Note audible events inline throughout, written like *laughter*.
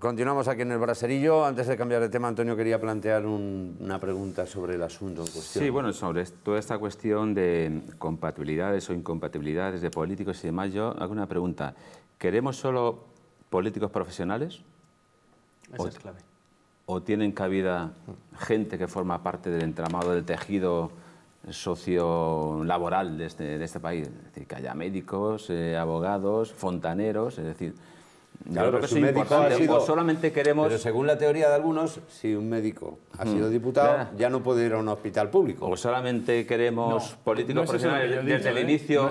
Continuamos aquí en el Braserillo. Antes de cambiar de tema, Antonio quería plantear una pregunta sobre el asunto Sí, bueno, sobre toda esta cuestión de compatibilidades o incompatibilidades de políticos y demás, yo hago una pregunta. ¿Queremos solo políticos profesionales? Esa o, es clave. ¿O tienen cabida gente que forma parte del entramado, del tejido sociolaboral de este, este país? Es decir, que haya médicos, eh, abogados, fontaneros, es decir solamente queremos... Pero según la teoría de algunos, si un médico ha sido mm. diputado, ya no puede ir a un hospital público. O solamente queremos políticos profesionales desde el ¿eh? inicio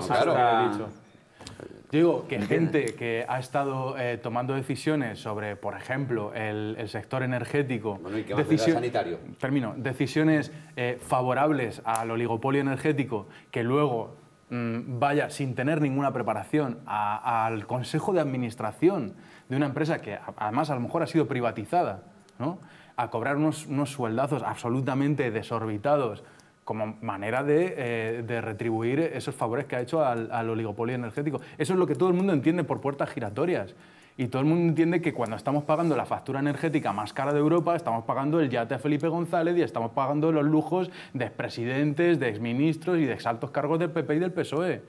digo que gente que ha estado eh, tomando decisiones sobre, por ejemplo, el, sector energético, bueno, sanitario? Termino, decisiones eh, favorables al oligopolio energético, que luego Mm, vaya sin tener ninguna preparación al consejo de administración de una empresa que además a lo mejor ha sido privatizada, a cobrar unos, sueldazos absolutamente desorbitados como manera de, eh, retribuir esos favores que ha hecho al oligopolio energético. Eso es lo que todo el mundo entiende por puertas giratorias. Y todo el mundo entiende que cuando estamos pagando la factura energética más cara de Europa, estamos pagando el yate a Felipe González y estamos pagando los lujos de expresidentes, de exministros y de exaltos cargos del PP y del PSOE.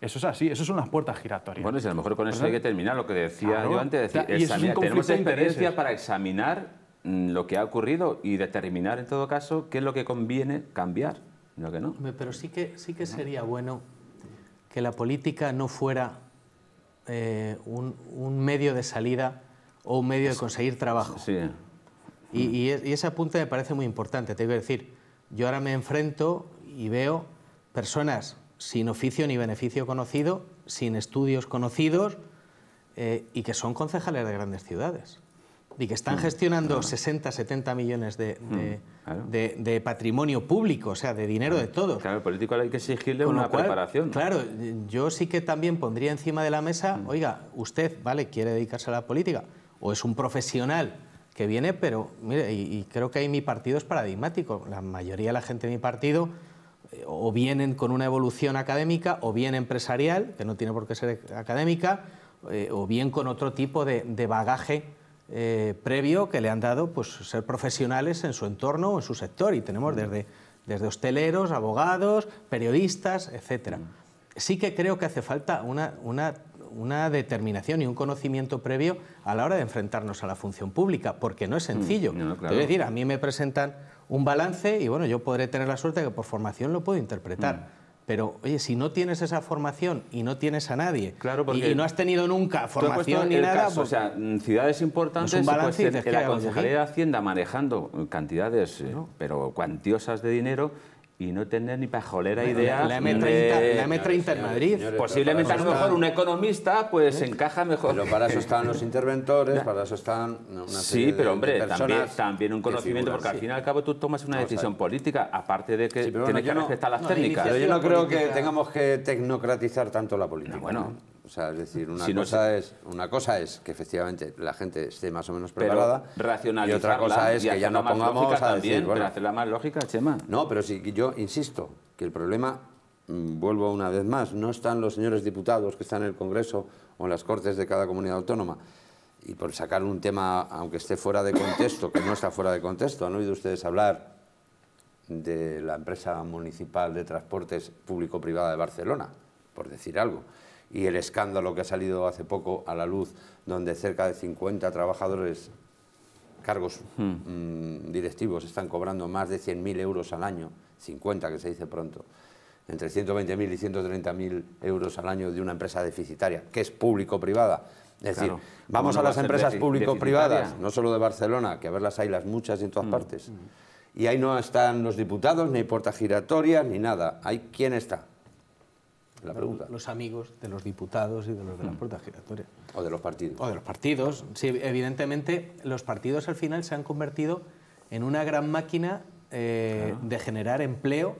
Eso es así, eso son las puertas giratorias. Bueno, y a lo mejor con eso hay que pues terminar lo que decía yo antes. tenemos experiencia para examinar mm, lo que ha ocurrido y determinar en todo caso qué es lo que conviene cambiar, y lo que no. Pero sí que, sí que sería bueno que la política no fuera eh, un, medio de salida o un medio de conseguir trabajo. Y, esa punta ese me parece muy importante. Te a decir, yo ahora me enfrento y veo personas sin oficio ni beneficio conocido, sin estudios conocidos eh, y que son concejales de grandes ciudades y que están mm. gestionando 60, 70 millones mm. de, patrimonio público, o sea, de dinero de todo. Claro, el político hay que exigirle una comparación preparación. Claro, yo sí que también pondría encima de la mesa, mm. oiga, usted, vale, quiere dedicarse a la política, o es un profesional que viene, pero mire, y, creo que ahí mi partido es paradigmático. La mayoría de la gente de mi partido eh, o vienen con una evolución académica, o bien empresarial, que no tiene por qué ser académica, eh, o bien con otro tipo de, de bagaje eh, previo que le han dado pues, ser profesionales en su entorno o en su sector. Y tenemos desde, desde hosteleros, abogados, periodistas, etc. Sí que creo que hace falta una, una, una, determinación y un conocimiento previo a la hora de enfrentarnos a la función pública, porque no es sencillo. Es decir, a mí me presentan un balance y bueno, yo podré tener la suerte de que por formación lo puedo interpretar. Pero, oye, si no tienes esa formación y no tienes a nadie, claro, porque y, no has tenido nunca formación ni nada... Pues o sea, mm, ciudades importantes, pues, balance, pues, la Consejería de Hacienda manejando cantidades, eh, pero cuantiosas de dinero, y no tener ni pajolera jolera idea. M30, de... en Madrid. Posiblemente a lo mejor un economista pues ¿Eh? encaja mejor. Pero para eso están los interventores, para eso están una Sí, pero hombre, también, un conocimiento, porque al fin y al cabo tú tomas una decisión política, aparte de que tienes que respetar las técnicas. Pero yo no creo que tengamos que tecnocratizar tanto la política. bueno. O sea, es decir, una, cosa es, una cosa es que efectivamente la gente esté más o menos preparada y otra cosa es que ya no pongamos a también, más lógica, Chema. No, pero si yo insisto que el problema, mm, vuelvo una vez más, no están los señores diputados que están en el Congreso o en las Cortes de cada comunidad autónoma. Y por sacar un tema, aunque esté fuera de contexto, que no está fuera de contexto, han oído ustedes hablar de la empresa municipal de transportes público-privada de Barcelona, por decir algo y el escándalo que ha salido hace poco a la luz, donde cerca de 50 trabajadores, cargos hmm. mm, directivos, están cobrando más de 100.000 euros al año, 50 que se dice pronto, entre 120.000 y 130.000 euros al año de una empresa deficitaria, que es público-privada. Es decir, vamos a las empresas público-privadas, no solo de Barcelona, que a verlas hay las muchas y en todas hmm. partes. Hmm. Y ahí no están los diputados, ni puertas giratorias, ni nada. Hay quién está pregunta. Los amigos de los diputados y de los de las mm. puertas giratorias. O de los partidos. O de los partidos. Sí, evidentemente, los partidos al final se han convertido en una gran máquina eh, de generar empleo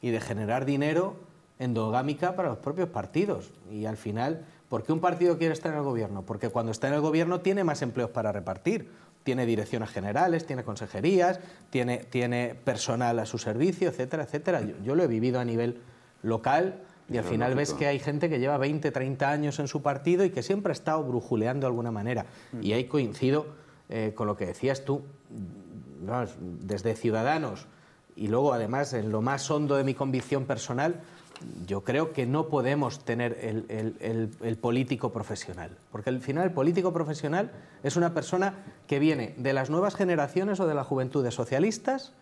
y de generar dinero endogámica para los propios partidos. Y al final, ¿por qué un partido quiere estar en el gobierno? Porque cuando está en el gobierno tiene más empleos para repartir. Tiene direcciones generales, tiene consejerías, tiene, tiene personal a su servicio, etcétera, etcétera. yo lo he vivido a nivel local y al final ves que hay gente que lleva 20, 30 años en su partido y que siempre ha estado brujuleando de alguna manera. Y ahí coincido eh, con lo que decías tú, desde Ciudadanos y luego además en lo más hondo de mi convicción personal, yo creo que no podemos tener el, político profesional, porque al final el político profesional es una persona que viene de las nuevas generaciones o de la juventud de socialistas,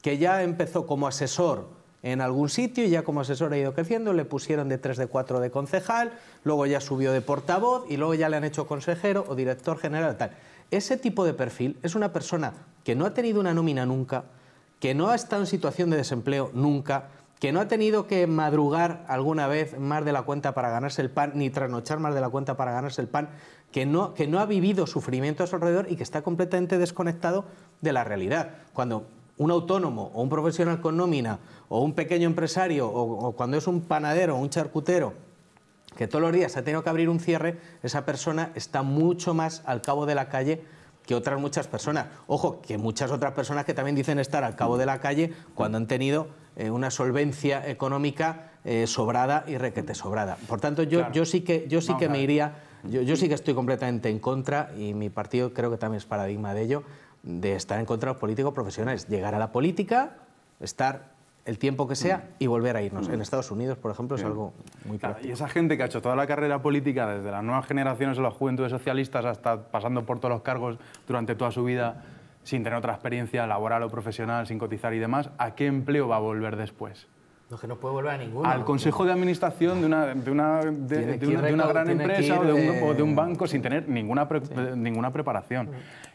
que ya empezó como asesor en algún sitio y ya como asesor ha ido creciendo, le pusieron de 3 de 4 de concejal, luego ya subió de portavoz y luego ya le han hecho consejero o director general tal. Ese tipo de perfil es una persona que no ha tenido una nómina nunca, que no ha estado en situación de desempleo nunca, que no ha tenido que madrugar alguna vez más de la cuenta para ganarse el pan, ni trasnochar más de la cuenta para ganarse el pan, que no, que no ha vivido sufrimiento a su alrededor y que está completamente desconectado de la realidad. Cuando un autónomo o un profesional con nómina o un pequeño empresario o, cuando es un panadero o un charcutero que todos los días ha tenido que abrir un cierre, esa persona está mucho más al cabo de la calle que otras muchas personas. Ojo, que muchas otras personas que también dicen estar al cabo de la calle cuando han tenido eh, una solvencia económica eh, sobrada y requete sobrada. Por tanto, yo, yo sí que, yo sí que me iría, yo, yo sí que estoy completamente en contra y mi partido creo que también es paradigma de ello de estar en contra de los políticos profesionales, llegar a la política, estar el tiempo que sea y volver a irnos. En Estados Unidos, por ejemplo, es algo muy claro. Y esa gente que ha hecho toda la carrera política, desde las nuevas generaciones de las juventudes socialistas hasta pasando por todos los cargos durante toda su vida, sin tener otra experiencia laboral o profesional, sin cotizar y demás, ¿a qué empleo va a volver después? No, que no puede volver a Al consejo de administración de una, de una, de, una, gran empresa o, de, un, banco sin tener ninguna, ninguna preparación.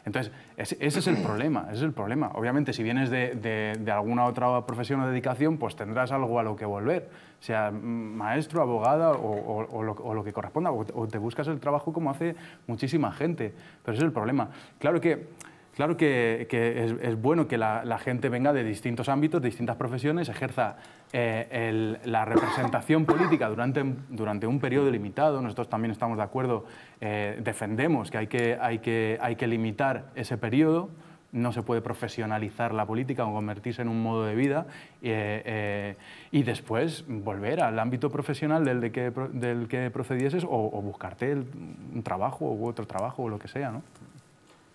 Entonces, ese, es el problema, es el problema. Obviamente, si vienes de, alguna otra profesión o dedicación, pues tendrás algo a lo que volver, sea maestro, abogada o, lo, que corresponda, o te buscas el trabajo como hace muchísima gente. Pero ese es el problema. Claro que... Claro que, es, bueno que la, la, gente venga de distintos ámbitos, de distintas profesiones, ejerza eh, la representación política durante, un periodo limitado, nosotros también estamos de acuerdo, eh, defendemos que hay que, limitar ese periodo, no se puede profesionalizar la política o convertirse en un modo de vida eh, y después volver al ámbito profesional del, que, procedieses o, buscarte un trabajo u otro trabajo o lo que sea. ¿no?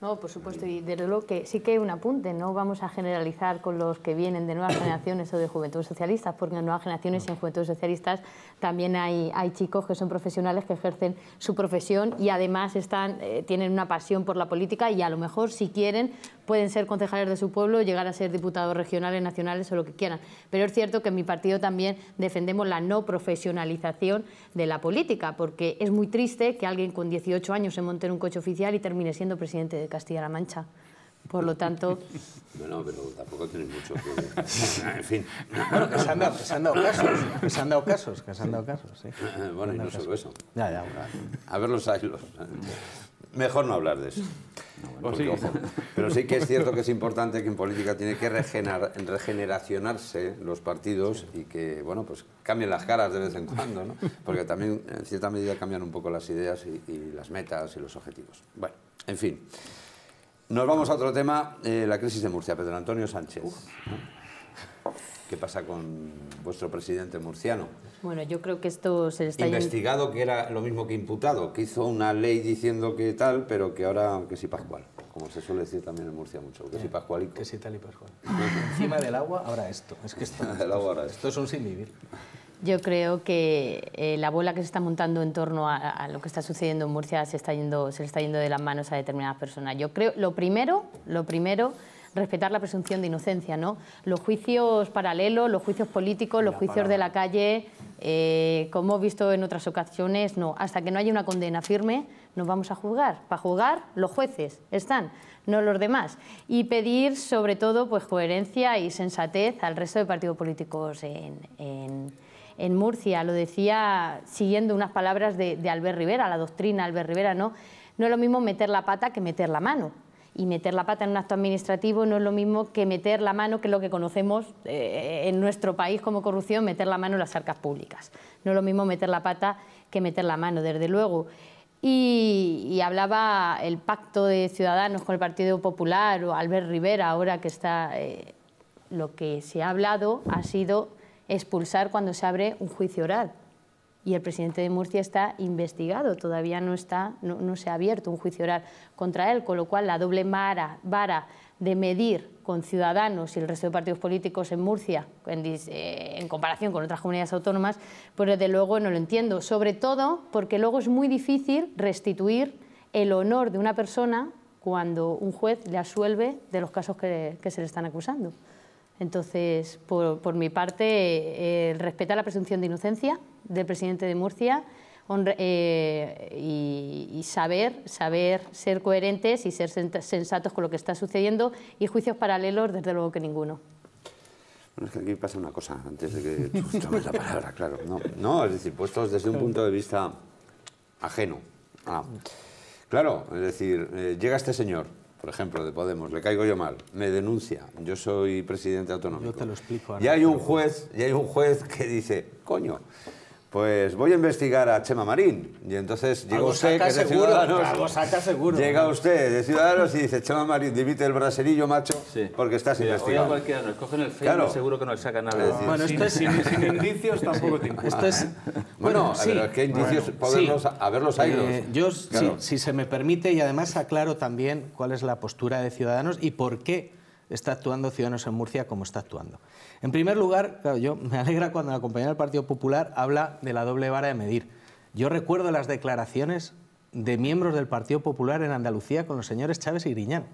No, por supuesto, y de lo que sí que hay un apunte, no vamos a generalizar con los que vienen de nuevas generaciones o de juventud socialistas, porque en nuevas generaciones y en juventudes socialistas también hay, hay chicos que son profesionales que ejercen su profesión y además están, eh, tienen una pasión por la política y a lo mejor si quieren pueden ser concejales de su pueblo, llegar a ser diputados regionales, nacionales o lo que quieran. Pero es cierto que en mi partido también defendemos la no profesionalización de la política, porque es muy triste que alguien con 18 años se monte en un coche oficial y termine siendo presidente de Castilla-La Mancha. Por lo tanto... Bueno, *laughs* pero tampoco tiene mucho que... *laughs* en fin. que se han dado, casos, se han dado casos, *laughs* Bueno, y no solo eso. Ya, ya. A ver los ailos. Mejor no hablar de eso. Pues pero sí que es cierto que es importante que en política tiene que regenerar, regeneracionarse los partidos y que, bueno, pues cambien las caras de vez en cuando, ¿no? Porque también, en cierta medida, cambian un poco las ideas y, las metas y los objetivos. Bueno, en fin. Nos vamos a otro tema, eh, la crisis de Murcia. Pedro Antonio Sánchez. ¿Qué pasa con vuestro presidente murciano? Bueno, yo creo que esto se está... Investigado, que era lo mismo que imputado, que hizo una ley diciendo que tal, pero que ahora que sí Pascual, como se suele decir también en Murcia mucho, que sí, eh, Pascual y Que sí tal y Pascual. *laughs* Encima del agua, ahora esto. Es que esto, *laughs* del agua ahora esto, es un sin vivir. Yo creo que eh, la bola que se está montando en torno a, lo que está sucediendo en Murcia se está yendo, se le está yendo de las manos a determinadas personas. Yo creo, lo primero, lo primero, respetar la presunción de inocencia, ¿no? Los juicios paralelos, los juicios políticos, los juicios de la calle, eh, como he visto en otras ocasiones, no. Hasta que no haya una condena firme, nos vamos a juzgar. Para juzgar, los jueces están, no los demás. Y pedir, sobre todo, pues, coherencia y sensatez al resto de partidos políticos en, Murcia. Lo decía siguiendo unas palabras de, de Albert Rivera, la doctrina Albert Rivera, ¿no? No es lo mismo meter la pata que meter la mano y meter la pata en un acto administrativo no es lo mismo que meter la mano, que es lo que conocemos eh, en nuestro país como corrupción, meter la mano en las arcas públicas. No es lo mismo meter la pata que meter la mano, desde luego. Y, hablaba el pacto de Ciudadanos con el Partido Popular o Albert Rivera, ahora que está... Eh, lo que se ha hablado ha sido expulsar cuando se abre un juicio oral y el presidente de Murcia está investigado, todavía no, está, no, se ha abierto un juicio oral contra él, con lo cual la doble vara de medir con Ciudadanos y el resto de partidos políticos en Murcia, eh, en, comparación con otras comunidades autónomas, pues desde luego no lo entiendo, sobre todo porque luego es muy difícil restituir el honor de una persona cuando un juez le asuelve de los casos que se le están acusando. Entonces, por, mi parte, eh, respetar la presunción de inocencia del presidente de Murcia eh, y, saber, saber ser coherentes y ser sensatos con lo que está sucediendo y juicios paralelos, desde luego que ninguno. Bueno, es que aquí pasa una cosa, antes de que tú *laughs* tomes la palabra, claro. No, es decir, puestos desde un punto de vista ajeno. Ah, claro, es decir, eh, llega este señor, por ejemplo, de Podemos, le caigo yo mal, me denuncia, yo soy presidente autonómico. Yo te lo explico. y hay un juez, y hay un juez que dice, coño, pues voy a investigar a Chema Marín. Y entonces llega usted, de Ciudadanos. llega usted de Ciudadanos y dice, Chema Marín, dimite el braserillo, macho, porque estás sin investigando. cogen el feo, seguro que no saca nada. de Decir, bueno, esto es... sin, *laughs* indicios tampoco te Esto es... Bueno, sí. a ver, ¿qué indicios a verlos ahí? yo, si se me permite, y además aclaro también cuál es la postura de Ciudadanos y por qué está actuando Ciudadanos en Murcia como está actuando. En primer lugar, yo me alegra cuando la compañera del Partido Popular habla de la doble vara de medir. Yo recuerdo las declaraciones de miembros del Partido Popular en Andalucía con los señores Chávez y Griñán.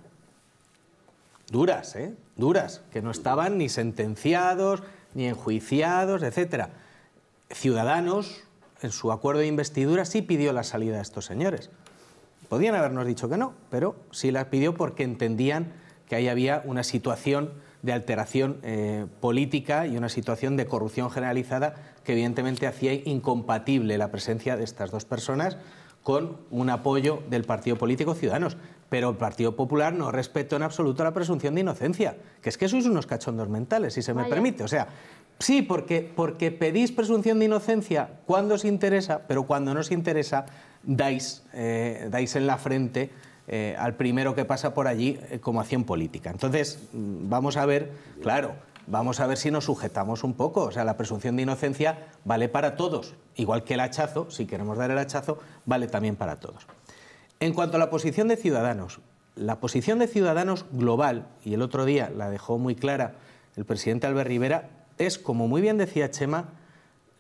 Duras, ¿eh? Duras, que no estaban ni sentenciados, ni enjuiciados, etc. Ciudadanos, en su acuerdo de investidura, sí pidió la salida de estos señores. Podían habernos dicho que no, pero sí la pidió porque entendían que ahí había una situación de alteración eh, política y una situación de corrupción generalizada que evidentemente hacía incompatible la presencia de estas dos personas con un apoyo del Partido Político Ciudadanos. Pero el Partido Popular no respetó en absoluto la presunción de inocencia, que es que sois unos cachondos mentales, si se me permite. O sea, sí, porque, pedís presunción de inocencia cuando os interesa, pero cuando no os interesa, dais eh, en la frente eh, al primero que pasa por allí eh, como acción política. Entonces, mm, vamos a ver, claro, vamos a ver si nos sujetamos un poco. O sea, la presunción de inocencia vale para todos, igual que el hachazo, si queremos dar el hachazo, vale también para todos. En cuanto a la posición de Ciudadanos, la posición de Ciudadanos global, y el otro día la dejó muy clara el presidente Albert Rivera, es, como muy bien decía Chema,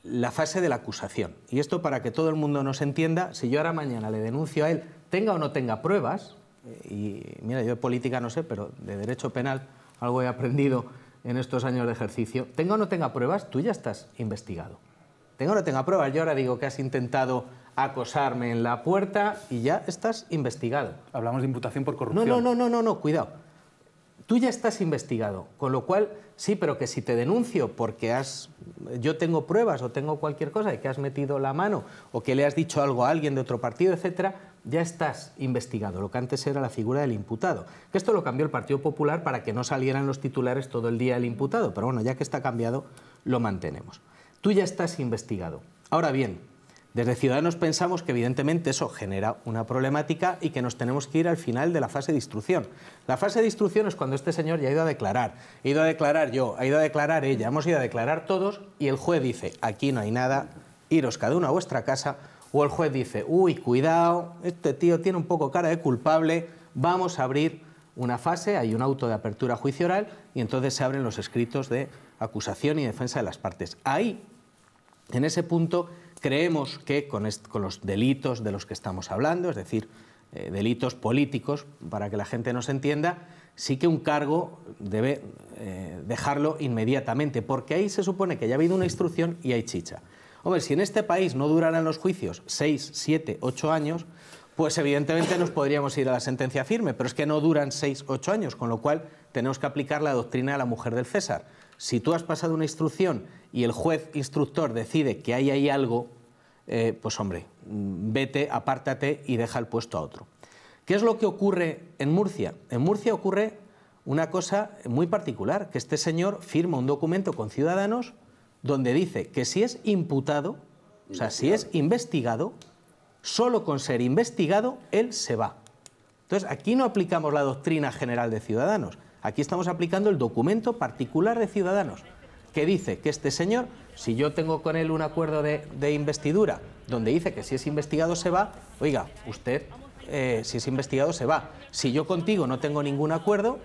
la fase de la acusación. Y esto para que todo el mundo nos entienda, si yo ahora mañana le denuncio a él tenga o no tenga pruebas, eh, y mira, yo de política no sé, pero de derecho penal algo he aprendido en estos años de ejercicio, tenga o no tenga pruebas, tú ya estás investigado. Tenga o no tenga pruebas, yo ahora digo que has intentado acosarme en la puerta y ya estás investigado. Hablamos de imputación por corrupción. No, no, no, no, no, cuidado. Tú ya estás investigado, con lo cual, sí, pero que si te denuncio porque yo tengo pruebas o tengo cualquier cosa y que has metido la mano o que le has dicho algo a alguien de otro partido, etcétera, ya estás investigado, lo que antes era la figura del imputado. Que esto lo cambió el Partido Popular para que no salieran los titulares todo el día el imputado, pero bueno, ya que está cambiado, lo mantenemos. Tú ya estás investigado. Ahora bien, desde Ciudadanos pensamos que evidentemente eso genera una problemática y que nos tenemos que ir al final de la fase de instrucción. La fase de instrucción es cuando este señor ya ha ido a declarar, ha ido a declarar yo, ha ido a declarar ella, hemos ido a declarar todos y el juez dice, aquí no hay nada, iros cada uno a vuestra casa o el juez dice, uy, cuidado, este tío tiene un poco cara de culpable, vamos a abrir una fase, hay un auto de apertura juicio oral y entonces se abren los escritos de acusación y defensa de las partes. Ahí, en ese punto, creemos que con, los delitos de los que estamos hablando, es decir, eh, delitos políticos, para que la gente nos entienda, sí que un cargo debe eh, dejarlo inmediatamente, porque ahí se supone que ya ha habido una instrucción y hay chicha. Hombre, si en este país no duraran los juicios seis, siete, ocho años, pues evidentemente nos podríamos ir a la sentencia firme, pero es que no duran seis, ocho años, con lo cual tenemos que aplicar la doctrina de la mujer del César. Si tú has pasado una instrucción y el juez instructor decide que hay ahí algo, eh, pues hombre, mm, vete, apártate y deja el puesto a otro. ¿Qué es lo que ocurre en Murcia? En Murcia ocurre una cosa muy particular, que este señor firma un documento con Ciudadanos donde dice que si es imputado, o sea, si es investigado, solo con ser investigado él se va. Entonces, aquí no aplicamos la doctrina general de Ciudadanos, aquí estamos aplicando el documento particular de Ciudadanos, que dice que este señor, si yo tengo con él un acuerdo de, de investidura donde dice que si es investigado se va, oiga, usted, eh, si es investigado se va. Si yo contigo no tengo ningún acuerdo,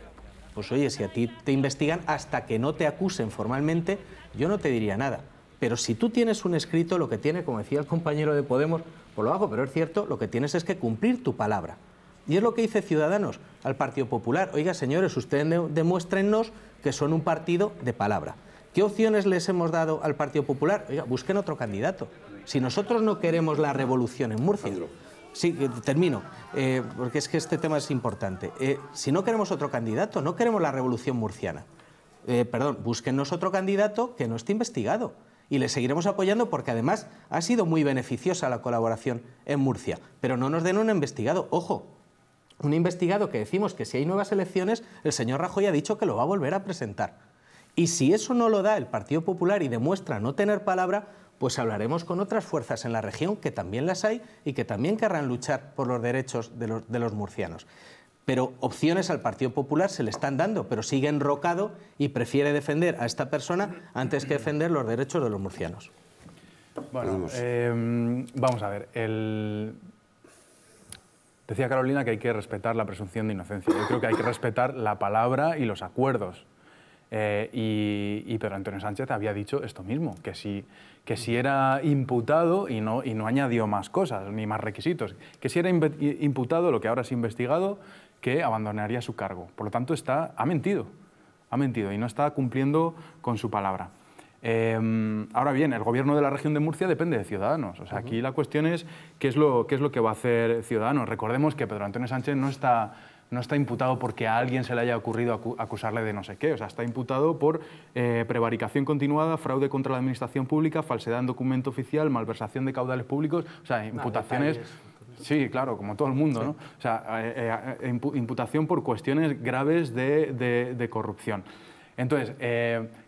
pues oye, si a ti te investigan hasta que no te acusen formalmente, yo no te diría nada. Pero si tú tienes un escrito, lo que tiene, como decía el compañero de Podemos, por lo bajo, pero es cierto, lo que tienes es que cumplir tu palabra. Y es lo que dice Ciudadanos al Partido Popular. Oiga, señores, ustedes demuéstrennos que son un partido de palabra. ¿Qué opciones les hemos dado al Partido Popular? Oiga, busquen otro candidato. Si nosotros no queremos la revolución en Murcia. Sí, eh, termino, eh, porque es que este tema es importante. Eh, si no queremos otro candidato, no queremos la revolución murciana. Eh, perdón, búsquenos otro candidato que no esté investigado. Y le seguiremos apoyando porque además ha sido muy beneficiosa la colaboración en Murcia. Pero no nos den un investigado, ojo, un investigado que decimos que si hay nuevas elecciones, el señor Rajoy ha dicho que lo va a volver a presentar. Y si eso no lo da el Partido Popular y demuestra no tener palabra, pues hablaremos con otras fuerzas en la región que también las hay y que también querrán luchar por los derechos de los murcianos. Pero opciones al Partido Popular se le están dando, pero sigue enrocado y prefiere defender a esta persona antes que defender los derechos de los murcianos. Bueno, em, vamos a ver. Decía Carolina que hay que respetar la presunción de inocencia. Yo creo que hay que respetar la palabra y los acuerdos. Eh, y, y, Antonio Sánchez había dicho esto mismo, que si, que si era imputado y no, y no añadió más cosas, ni más requisitos, que si era imputado lo que ahora es investigado, que abandonaría su cargo. Por lo tanto, está, ha mentido, ha mentido y no está cumpliendo con su palabra. Em, ahora bien, el gobierno de la región de Murcia depende de Ciudadanos. O aquí la cuestión es qué es, lo, es lo que va a hacer Ciudadanos. Recordemos que Pedro Antonio Sánchez no está, no está imputado porque a alguien se le haya ocurrido acusarle de no sé qué. O sea, está imputado por eh, prevaricación continuada, fraude contra la administración pública, falsedad en documento oficial, malversación de caudales públicos. O sea, imputaciones. Sí, claro, como todo el mundo, ¿no? O sea, eh, eh, eh, imputación por cuestiones graves de, de, de corrupción. Entonces,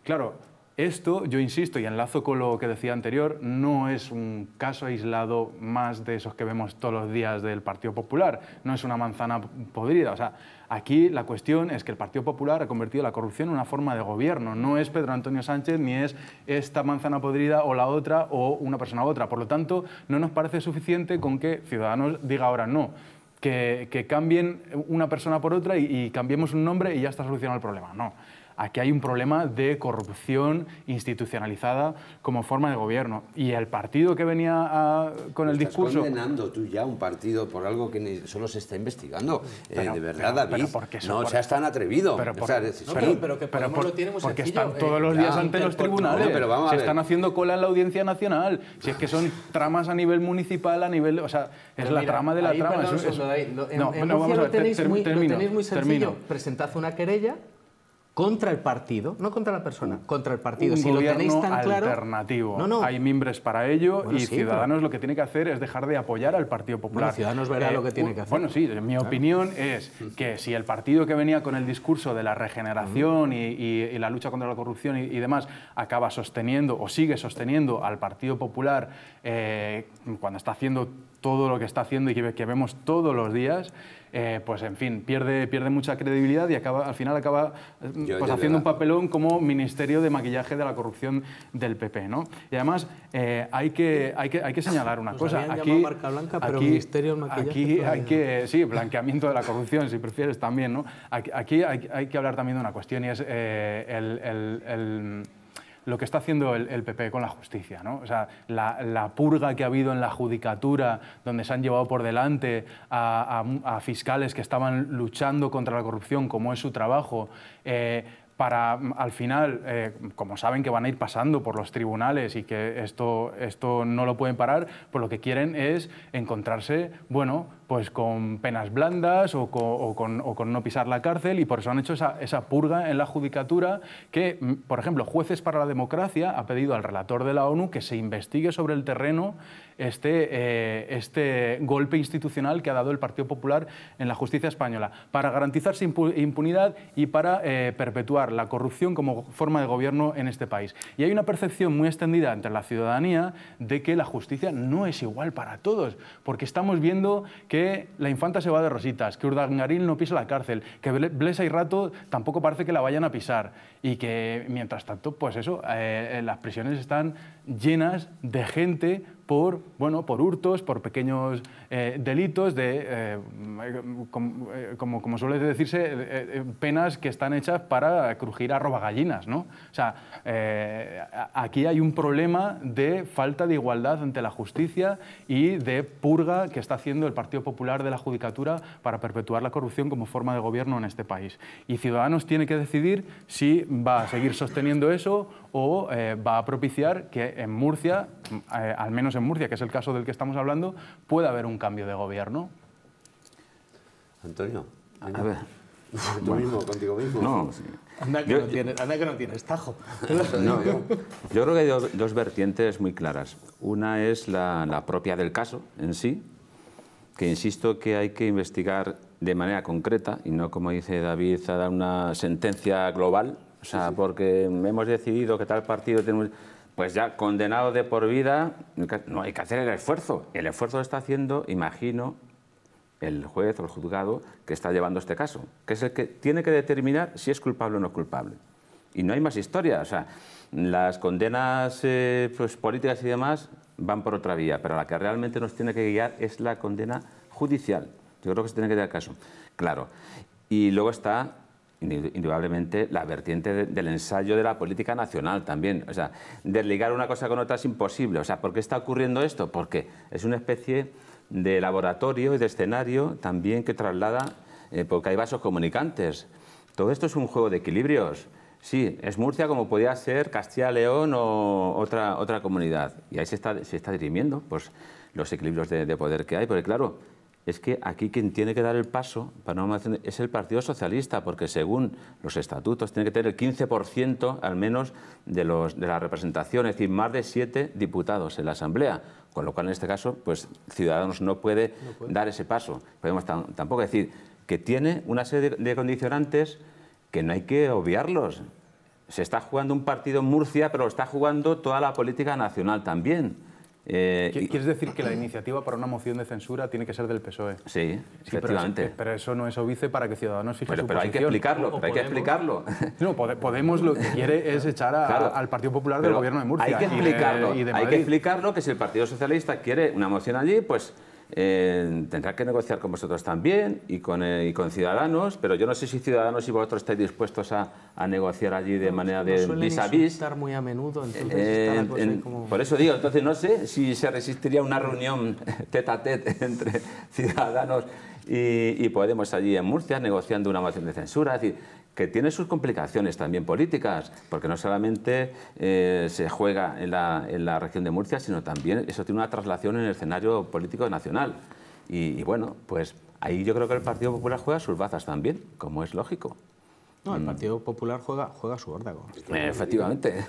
claro, esto, yo insisto y enlazo con lo que decía anterior, no es un caso aislado más de esos que vemos todos los días del Partido Popular, no es una manzana podrida. O sea, aquí la cuestión es que el Partido Popular ha convertido la corrupción en una forma de gobierno, no es Pedro Antonio Sánchez ni es esta manzana podrida o la otra o una persona u otra. Por lo tanto, no nos parece suficiente con que Ciudadanos diga ahora no. Que, cambien una persona por otra y, y cambiemos un nombre y ya está solucionado el problema. No. Aquí hay un problema de corrupción institucionalizada como forma de gobierno. Y el partido que venía ah, con el estás discurso... condenando tú ya un partido por algo que solo se está investigando. Eh, de verdad, David, no por... seas tan atrevido. Pero, o sea, es... no, que por, lo tiene muy porque están ¿eh? todos los días ante los tribunales. pero se están haciendo cola en la Audiencia Nacional. Si es que son *laughs* tramas a nivel municipal, a nivel... O sea, es la trama de la trama. No, no, en, vamos a ver, tenéis, muy, sencillo. Presentad una querella contra el partido, no contra la persona, contra el partido. si lo tenéis tan claro, alternativo. No, no. Hay mimbres para ello y Ciudadanos lo que tiene que hacer es dejar de apoyar al Partido Popular. Bueno, Ciudadanos verá eh, lo que tiene que hacer. Bueno, sí, mi opinión es que si el partido que venía con el discurso de la regeneración y, la lucha contra la corrupción y, demás acaba sosteniendo o sigue sosteniendo al Partido Popular eh, cuando está haciendo todo lo que está haciendo y que, vemos todos los días, eh, pues en fin, pierde, pierde mucha credibilidad y acaba, al final acaba eh, pues, haciendo un papelón como Ministerio de Maquillaje de la Corrupción del PP. ¿no? Y además eh, hay, que, hay, que, hay que señalar una pues cosa. Aquí, pero aquí, Ministerio Maquillaje hay que, sí, blanqueamiento de la corrupción, si prefieres también. ¿no? Aquí, hay, hay, que hablar también de una cuestión y es el lo que está haciendo el, PP con la justicia. ¿no? O sea, la, purga que ha habido en la judicatura, donde se han llevado por delante a, fiscales que estaban luchando contra la corrupción, como es su trabajo. Eh, para mm, al final, eh, como saben que van a ir pasando por los tribunales y que esto, esto no lo pueden parar, pues lo que quieren es encontrarse, bueno, pues con penas blandas o con, o con, no pisar la cárcel y por eso han hecho esa, esa, purga en la judicatura que, mm, por ejemplo, Jueces para la Democracia ha pedido al relator de la ONU que se investigue sobre el terreno este, eh, este golpe institucional que ha dado el Partido Popular en la justicia española para garantizarse impunidad y para eh, perpetuar la corrupción como forma de gobierno en este país. Y hay una percepción muy extendida entre la ciudadanía de que la justicia no es igual para todos, porque estamos viendo que la infanta se va de rositas, que Urdangarín no pisa la cárcel, que Blesa y Rato tampoco parece que la vayan a pisar y que mientras tanto, pues eso, eh, las prisiones están llenas de gente por, bueno, por hurtos, por pequeños eh, delitos, de, eh, como, como, suele decirse, penas que están hechas para crujir a robagallinas. ¿no? O sea, aquí hay un problema de falta de igualdad ante la justicia y de purga que está haciendo el Partido Popular de la Judicatura para perpetuar la corrupción como forma de gobierno en este país. Y Ciudadanos tiene que decidir si va a seguir sosteniendo eso o eh, va a propiciar que en Murcia, eh, al menos en Murcia, que es el caso del que estamos hablando, pueda haber un cambio de gobierno. Antonio, a, ver. Tú mismo, contigo mismo. No, anda, que no tienes, no tajo. *laughs* yo, creo que hay dos, vertientes muy claras. Una es la, la propia del caso en sí, que insisto que hay que investigar de manera concreta y no como dice David, a dar una sentencia global o sea, porque hemos decidido que tal partido tenemos... Pues ya condenado de por vida, no hay que hacer el esfuerzo. El esfuerzo lo está haciendo, imagino, el juez o el juzgado que está llevando este caso, que es el que tiene que determinar si es culpable o no culpable. Y no hay más historia. O sea, las condenas eh, pues, políticas y demás van por otra vía, pero la que realmente nos tiene que guiar es la condena judicial. Yo creo que se tiene que dar caso. Claro. Y luego está indudablemente la vertiente del ensayo de la política nacional también. O sea, desligar una cosa con otra es imposible. O sea, ¿por qué está ocurriendo esto? Porque es una especie de laboratorio y de escenario también que traslada, eh, porque hay vasos comunicantes. Todo esto es un juego de equilibrios. Sí, es Murcia como podía ser Castilla-León o otra, otra comunidad. Y ahí se está, se dirimiendo pues, los equilibrios de, de poder que hay. Porque claro, es que aquí quien tiene que dar el paso para es el Partido Socialista, porque según los estatutos tiene que tener el 15% al menos de, los, de la representación, es decir, más de siete diputados en la Asamblea, con lo cual en este caso, pues Ciudadanos no puede, dar ese paso. Podemos tampoco decir que tiene una serie de, de condicionantes que no hay que obviarlos. Se está jugando un partido en Murcia, pero lo está jugando toda la política nacional también. Eh, ¿Quieres decir que la iniciativa para una moción de censura tiene que ser del PSOE? Sí, efectivamente. Pero, eso no es obvio para que Ciudadanos fije pero, su pero hay que explicarlo, hay que explicarlo. No, Podemos lo que quiere es echar al Partido Popular del Gobierno de Murcia. Hay que explicarlo, hay que explicarlo que si el Partido Socialista quiere una moción allí, pues eh, tendrá que negociar con vosotros también y con, eh, y con, Ciudadanos, pero yo no sé si Ciudadanos y vosotros estáis dispuestos a, negociar allí de manera de vis a vis. muy a menudo, entonces está la eh, como... Por eso digo, entonces no sé si se resistiría una reunión *laughs* tete a tete *laughs* entre Ciudadanos y, y, Podemos allí en Murcia negociando una moción de censura. Es decir, que tiene sus complicaciones también políticas, porque no solamente eh, se juega en la, en la, región de Murcia, sino también eso tiene una traslación en el escenario político nacional. y bueno, pues ahí yo creo que el Partido Popular juega sus bazas también, como es lógico. No, el mm. Partido Popular juega, juega su órdago. Eh, efectivamente. ¿eh?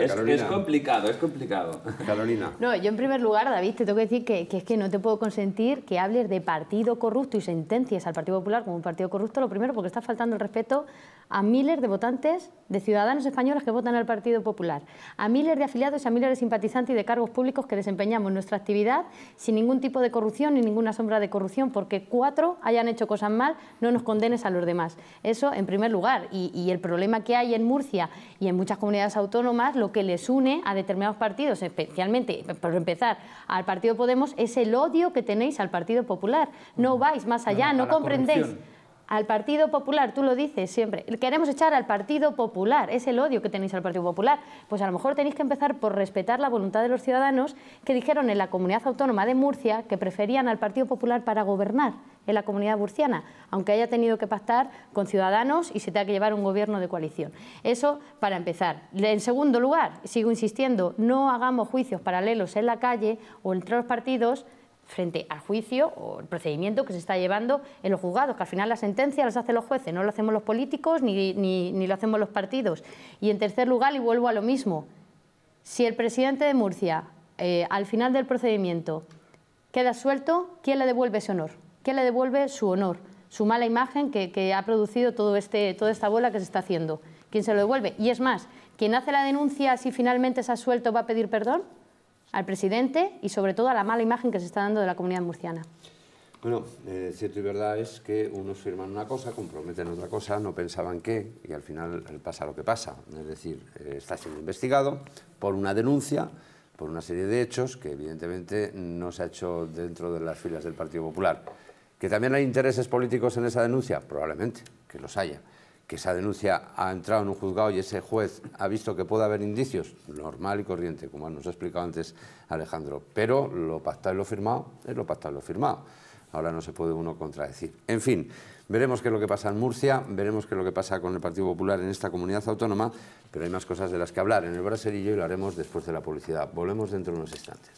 Es, complicado, es complicado. Carolina. No, yo en primer lugar, David, te tengo que decir que, que, es que no te puedo consentir que hables de partido corrupto y sentencias al Partido Popular como un partido corrupto, lo primero porque está faltando el respeto a miles de votantes, de ciudadanos españoles que votan al Partido Popular, a miles de afiliados, a miles de simpatizantes y de cargos públicos que desempeñamos nuestra actividad sin ningún tipo de corrupción ni ninguna sombra de corrupción, porque cuatro hayan hecho cosas mal, no nos condenes a los demás. Eso en primer lugar. Y, el problema que hay en Murcia y en muchas comunidades autónomas, lo que les une a determinados partidos, especialmente, por empezar, al Partido Podemos, es el odio que tenéis al Partido Popular. No vais más allá, no, comprendéis al Partido Popular, tú lo dices siempre, queremos echar al Partido Popular, es el odio que tenéis al Partido Popular. Pues a lo mejor tenéis que empezar por respetar la voluntad de los ciudadanos que dijeron en la Comunidad Autónoma de Murcia que preferían al Partido Popular para gobernar en la comunidad murciana, aunque haya tenido que pactar con ciudadanos y se tenga que llevar un gobierno de coalición. Eso para empezar. En segundo lugar, sigo insistiendo, no hagamos juicios paralelos en la calle o entre los partidos frente al juicio o el procedimiento que se está llevando en los juzgados, que al final la sentencia las hacen los jueces, no lo hacemos los políticos ni, lo hacemos los partidos. Y en tercer lugar, y vuelvo a lo mismo, si el presidente de Murcia, eh, al final del procedimiento, queda suelto, ¿quién le devuelve ese honor? ¿Quién le devuelve su honor? Su mala imagen que, ha producido todo este, toda esta bola que se está haciendo. ¿Quién se lo devuelve? Y es más, quien hace la denuncia, si finalmente se ha suelto, va a pedir perdón al presidente y sobre todo a la mala imagen que se está dando de la comunidad murciana. Bueno, eh, cierto y verdad es que unos firman una cosa, comprometen otra cosa, no pensaban qué, y al final pasa lo que pasa. Es decir, eh, está siendo investigado por una denuncia, por una serie de hechos que evidentemente no se ha hecho dentro de las filas del Partido Popular. ¿Que también hay intereses políticos en esa denuncia? Probablemente, que los haya que esa denuncia ha entrado en un juzgado y ese juez ha visto que puede haber indicios, normal y corriente, como nos ha explicado antes Alejandro. Pero lo pactado y lo firmado es lo pactado y lo firmado. Ahora no se puede uno contradecir. En fin, veremos qué es lo que pasa en Murcia, veremos qué es lo que pasa con el Partido Popular en esta comunidad autónoma, pero hay más cosas de las que hablar en el braserillo y lo haremos después de la publicidad. Volvemos dentro de unos instantes.